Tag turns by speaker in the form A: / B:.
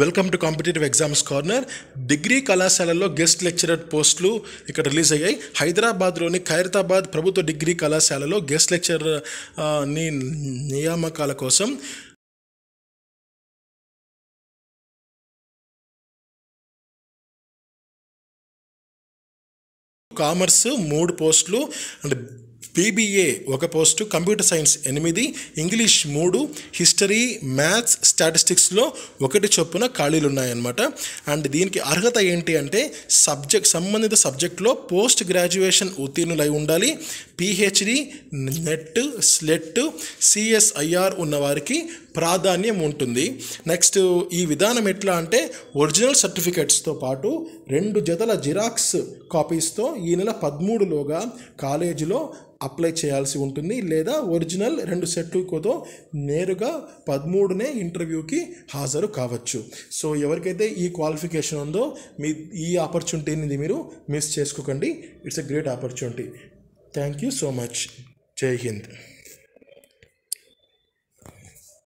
A: welcome to competitive exams corner degree కళాశాలలో guest lecturer పోస్టులు ఇక్కడ రిలీజ్ అయ్యాయి హైదరాబాద్లోని ఖైరతాబాద్ ప్రభుత్వ డిగ్రీ కళాశాలలో గెస్ట్ లెక్చరర్ ని నియామకాల కోసం కామర్స్ మూడు పోస్టులు అండ్ బీబీఏ ఒక పోస్టు కంప్యూటర్ సైన్స్ ఎనిమిది ఇంగ్లీష్ మూడు హిస్టరీ మ్యాథ్స్ స్టాటిస్టిక్స్లో ఒకటి చొప్పున ఖాళీలు ఉన్నాయన్నమాట అండ్ దీనికి అర్హత ఏంటి అంటే సబ్జెక్ట్ సంబంధిత సబ్జెక్ట్లో పోస్ట్ గ్రాడ్యుయేషన్ ఉత్తీర్ణులై ఉండాలి పిహెచ్డి నెట్ స్లెట్ సిఎస్ఐఆర్ ఉన్నవారికి ప్రాధాన్యం ఉంటుంది నెక్స్ట్ ఈ విధానం ఎట్లా అంటే ఒరిజినల్ సర్టిఫికెట్స్తో పాటు రెండు జతల జిరాక్స్ కాపీస్తో ఈ నెల పదమూడులోగా కాలేజీలో అప్లై చేయాల్సి ఉంటుంది లేదా ఒరిజినల్ రెండు సెట్లతో నేరుగా పదమూడునే ఇంటర్వ్యూకి హాజరు కావచ్చు సో ఎవరికైతే ఈ క్వాలిఫికేషన్ ఉందో మీ ఈ ఆపర్చునిటీని మీరు మిస్ చేసుకోకండి it's a great opportunity thank you so much జై హింద్